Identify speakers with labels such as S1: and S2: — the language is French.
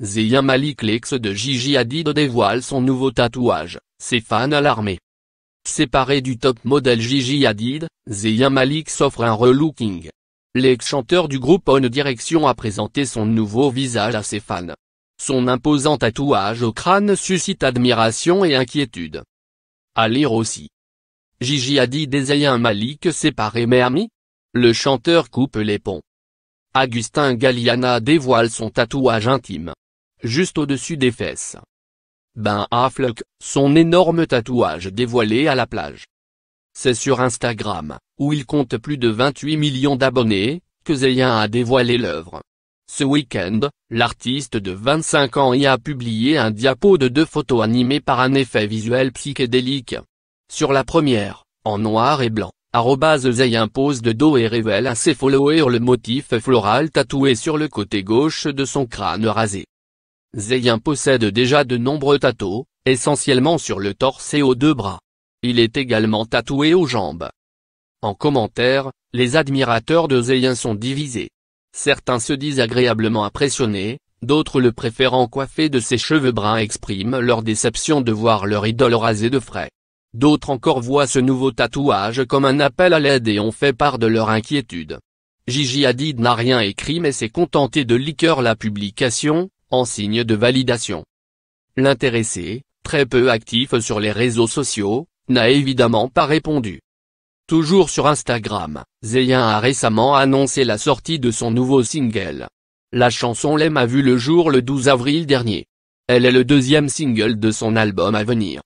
S1: Zia Malik l'ex de Gigi Hadid dévoile son nouveau tatouage, ses fans alarmés. Séparé du top modèle Gigi Hadid, Zia Malik s'offre un relooking. L'ex-chanteur du groupe One Direction a présenté son nouveau visage à ses fans. Son imposant tatouage au crâne suscite admiration et inquiétude. À lire aussi. Gigi Hadid et Zia Malik séparés mais amis Le chanteur coupe les ponts. Agustin Galliana dévoile son tatouage intime juste au-dessus des fesses. Ben Affleck, son énorme tatouage dévoilé à la plage. C'est sur Instagram, où il compte plus de 28 millions d'abonnés, que Zayn a dévoilé l'œuvre. Ce week-end, l'artiste de 25 ans y a publié un diapo de deux photos animées par un effet visuel psychédélique. Sur la première, en noir et blanc, Zayn pose de dos et révèle à ses followers le motif floral tatoué sur le côté gauche de son crâne rasé. Zeyin possède déjà de nombreux tatouages, essentiellement sur le torse et aux deux bras. Il est également tatoué aux jambes. En commentaire, les admirateurs de Zeyin sont divisés. Certains se disent agréablement impressionnés, d'autres le préférant coiffé de ses cheveux bruns expriment leur déception de voir leur idole rasée de frais. D'autres encore voient ce nouveau tatouage comme un appel à l'aide et ont fait part de leur inquiétude. Gigi Hadid n'a rien écrit mais s'est contenté de liqueur la publication, en signe de validation. L'intéressé, très peu actif sur les réseaux sociaux, n'a évidemment pas répondu. Toujours sur Instagram, Zeyen a récemment annoncé la sortie de son nouveau single. La chanson L'aime a vu le jour le 12 avril dernier. Elle est le deuxième single de son album à venir.